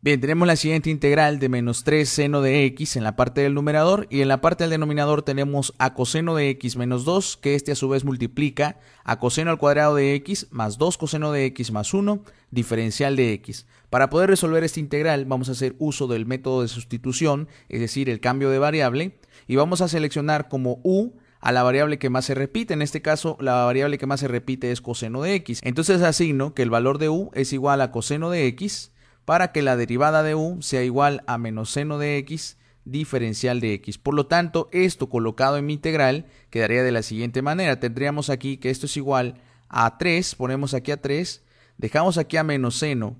Bien, tenemos la siguiente integral de menos 3 seno de x en la parte del numerador y en la parte del denominador tenemos a coseno de x menos 2, que este a su vez multiplica a coseno al cuadrado de x más 2 coseno de x más 1, diferencial de x. Para poder resolver esta integral vamos a hacer uso del método de sustitución, es decir, el cambio de variable, y vamos a seleccionar como u a la variable que más se repite. En este caso, la variable que más se repite es coseno de x. Entonces asigno que el valor de u es igual a coseno de x para que la derivada de u sea igual a menos seno de x diferencial de x. Por lo tanto, esto colocado en mi integral quedaría de la siguiente manera. Tendríamos aquí que esto es igual a 3, ponemos aquí a 3, dejamos aquí a menos seno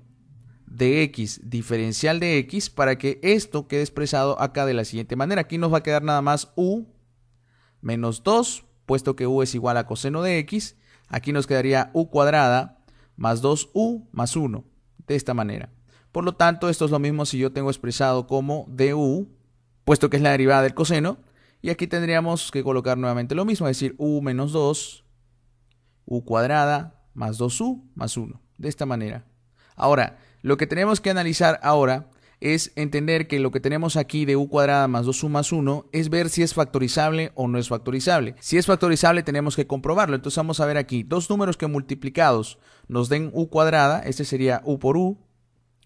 de x diferencial de x para que esto quede expresado acá de la siguiente manera. Aquí nos va a quedar nada más u menos 2, puesto que u es igual a coseno de x. Aquí nos quedaría u cuadrada más 2u más 1, de esta manera. Por lo tanto, esto es lo mismo si yo tengo expresado como du, puesto que es la derivada del coseno. Y aquí tendríamos que colocar nuevamente lo mismo, es decir, u menos 2, u cuadrada más 2u más 1. De esta manera. Ahora, lo que tenemos que analizar ahora es entender que lo que tenemos aquí de u cuadrada más 2u más 1 es ver si es factorizable o no es factorizable. Si es factorizable tenemos que comprobarlo. Entonces vamos a ver aquí dos números que multiplicados nos den u cuadrada, este sería u por u,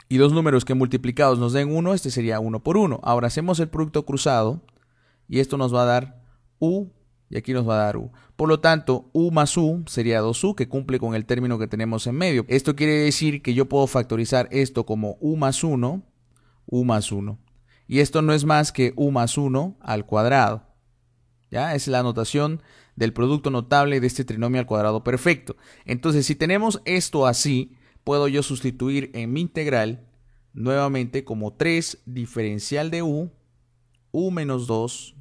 y dos números que multiplicados nos den 1, este sería 1 por 1. Ahora hacemos el producto cruzado y esto nos va a dar u y aquí nos va a dar u. Por lo tanto, u más u sería 2u que cumple con el término que tenemos en medio. Esto quiere decir que yo puedo factorizar esto como u más 1, u más 1. Y esto no es más que u más 1 al cuadrado. ¿Ya? Es la notación del producto notable de este trinomio al cuadrado perfecto. Entonces, si tenemos esto así, puedo yo sustituir en mi integral nuevamente como 3 diferencial de u, u menos 2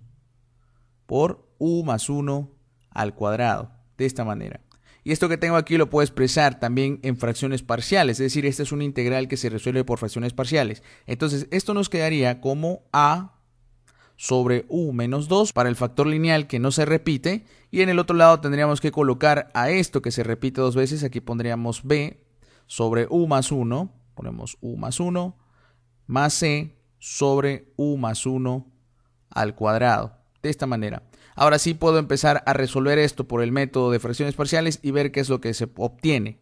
por u más 1 al cuadrado, de esta manera. Y esto que tengo aquí lo puedo expresar también en fracciones parciales, es decir, esta es una integral que se resuelve por fracciones parciales. Entonces, esto nos quedaría como a sobre u menos 2 para el factor lineal que no se repite y en el otro lado tendríamos que colocar a esto que se repite dos veces, aquí pondríamos b sobre U más 1, ponemos U más 1, más C sobre U más 1 al cuadrado. De esta manera. Ahora sí puedo empezar a resolver esto por el método de fracciones parciales y ver qué es lo que se obtiene.